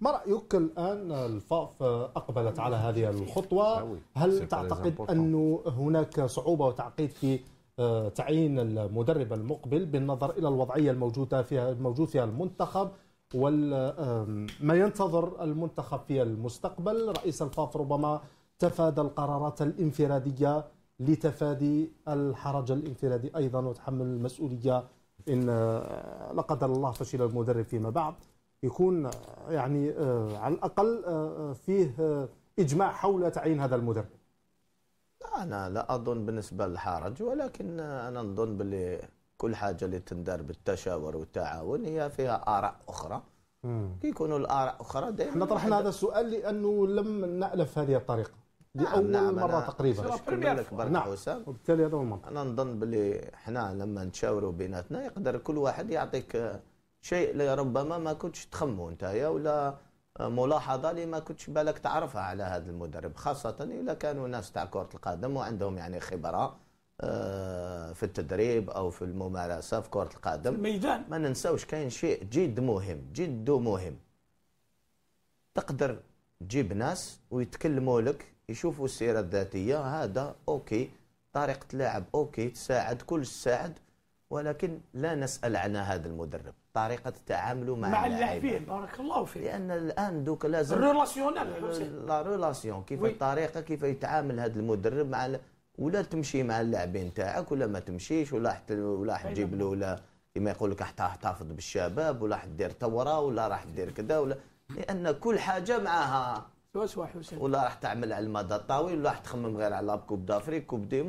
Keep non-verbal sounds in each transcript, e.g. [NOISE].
ما رايك الان الفاف اقبلت على هذه الخطوه هل تعتقد انه هناك صعوبه وتعقيد في آه، تعيين المدرب المقبل بالنظر الى الوضعيه الموجوده فيها الموجود فيها المنتخب وما ينتظر المنتخب في المستقبل رئيس الفاف ربما تفادى القرارات الانفراديه لتفادي الحرج الانفرادي ايضا وتحمل المسؤوليه ان آه، لا قدر الله فشل المدرب فيما بعد يكون يعني آه، على الأقل آه، آه، فيه إجماع حول تعيين هذا المدرب أنا لا أظن بالنسبة للحرج ولكن أنا نظن باللي كل حاجة اللي تندار بالتشاور والتعاون هي فيها آراء أخرى كيكونوا يكونوا الآراء أخرى دائما احنا طرحنا هذا السؤال لأنه لم نألف هذه الطريقة نعم، لأول نعم مرة نعم. تقريبا لك نعم وبالتالي هذا هو المنطق أنا نظن باللي احنا لما نتشاوروا بيناتنا يقدر كل واحد يعطيك شيء لربما ما كنتش تخمو نتايا ولا آه، ملاحظه اللي ما كنتش بالك تعرفها على هذا المدرب خاصه اذا كانوا ناس تاع كره القدم وعندهم يعني خبره آه، في التدريب او في الممارسه في كره القدم الميدان ما ننساوش كاين شيء جد مهم جد مهم تقدر تجيب ناس ويتكلموا لك يشوفوا السيره الذاتيه هذا اوكي طريقه لعب اوكي تساعد كل تساعد ولكن لا نسال عن هذا المدرب طريقه تعامله مع, مع اللاعبين بارك الله فيك لان الان دوك لازم ريلاسيونال لا ريلاسيون كيف وي. الطريقه كيف يتعامل هذا المدرب مع ولا تمشي مع اللاعبين تاعك ولا ما تمشيش ولا حت ولا تجيب نعم. له ولا كما يقول لك تحتفظ بالشباب ولا راح دير ثوره ولا راح دير كذا ولا لان كل حاجه معها ولا راح تعمل على المدى الطويل ولا راح تخمم غير على كوب دافريك كوب دي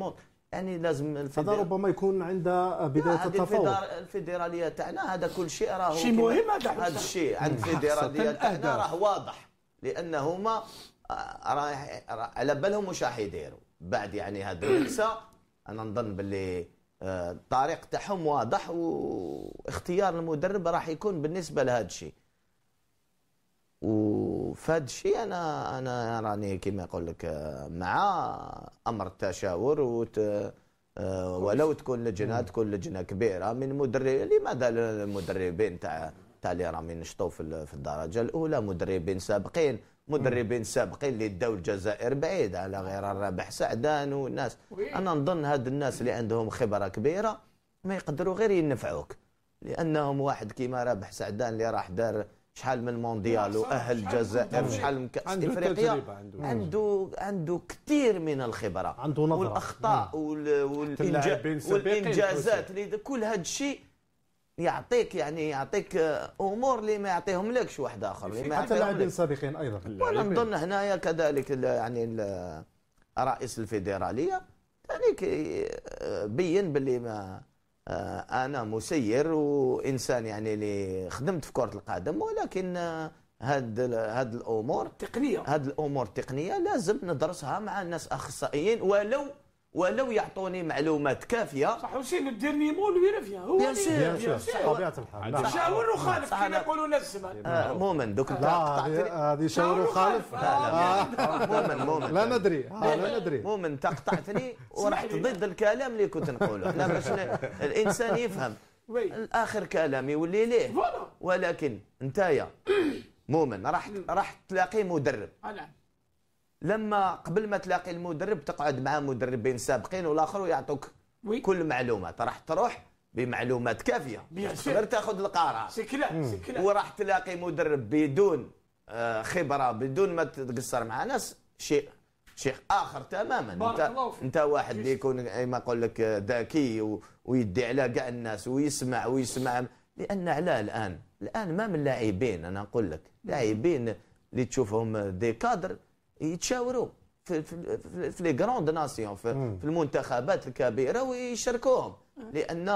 يعني لازم الفيدر... هذا ربما يكون عند بدايه التفاوض الفيدراليه تاعنا هذا كل شيء راهو شيء مهم هذا هذا الشيء عند الفيدراليه تاعنا راه واضح لان هما آه، رايح على بالهم واش راح يديروا بعد يعني هذه الرئيسه انا نظن باللي آه، الطريق تاعهم واضح واختيار المدرب راح يكون بالنسبه لهذا الشيء فهاد الشيء انا انا راني كيما يقول لك مع امر التشاور وت آه، ولو تكون لجنه تكون لجنه كبيره من مدرب لماذا المدربين تاع تاع اللي راهم ينشطوا في الدرجه الاولى مدربين سابقين مدربين سابقين اللي داو الجزائر بعيد على غير الرابح سعدان والناس انا نظن هاد الناس اللي عندهم خبره كبيره ما يقدروا غير ينفعوك لانهم واحد كيما رابح سعدان اللي راح دار شحال من مونديال واهل الجزائر شحال من كاس افريقيا عنده عنده عنده كثير من الخبره عنده نظرة. والاخطاء وال... والإنج... والانجازات كل هذا الشيء يعطيك يعني يعطيك آه، امور اللي ما يعطيهم لكش واحد اخر ما حتى لاعبين سابقين ايضا وانا نظن هنايا كذلك يعني رئيس الفيدراليه يعني بين باللي ما آه، انا مسير وانسان يعني اللي خدمت في كره القدم ولكن آه، هاد هاد الامور تقنيه هاد الامور التقنيه لازم ندرسها مع ناس اخصائيين ولو ولو يعطوني معلومات كافيه صح حسين الديرني مول وين فيها هو بيان سور طبيعه الحال شاور وخالف كي نقولوا نفس مومن دوك لا هذه شاور وخالف آه. مومن مومن لا ندري آه، لا ندري مومن انت قطعتني [LAUGHS] ورحت ضد الكلام اللي كنت نقوله لا باش الانسان يفهم الاخر كلام يولي ليه ولكن انتيا مومن راح راح تلاقي مدرب آه، نعم. لما قبل ما تلاقي المدرب تقعد مع مدربين سابقين والاخر ويعطوك وي. كل معلومه راح تروح بمعلومات كافيه تقدر تاخذ القرار وراح تلاقي مدرب بدون آه، خبره بدون ما تقصر مع ناس شيء شيء اخر تماما بارك انت الله فيك. انت واحد اللي يكون ما نقول لك ذكي ويدي على كاع الناس ويسمع ويسمع لان علاه الان الان ما من لاعبين انا نقول لك لاعبين اللي تشوفهم دي كادر يتشاوروا في في, في لي غروند ناسيون في, في المنتخبات الكبيره ويشاركوهم لان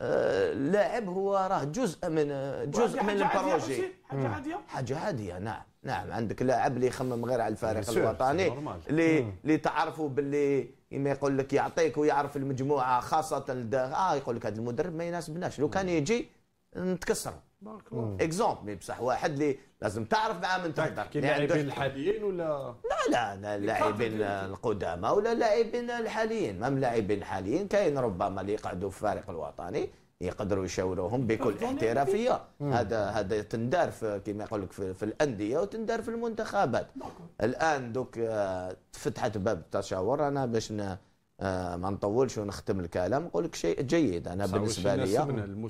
اللاعب آه، هو راه جزء من آه، جزء من البروجي حاجه عاديه حاجه عاديه نعم نعم عندك لاعب اللي يخمم غير على الفريق الوطني اللي اللي تعرفوا باللي ما يقول لك يعطيك ويعرف المجموعه خاصه اه يقول لك هذا المدرب ما يناسبناش لو كان يجي نتكسروا اكزومبل مي بصح واحد اللي لازم تعرف معاه من تهضر كي اللاعبين الحاليين ولا لا لا اللاعبين القدامى ولا اللاعبين الحاليين مام اللاعبين الحاليين كاين ربما اللي يقعدوا في الفريق الوطني يقدروا يشاوروهم بكل احترافيه هذا هذا تندار كما يقول لك في, في الانديه وتندار في المنتخبات الان دوك آه، فتحت باب التشاور انا باش آه، ما نطولش ونختم الكلام نقول لك شيء جيد انا بالنسبه لي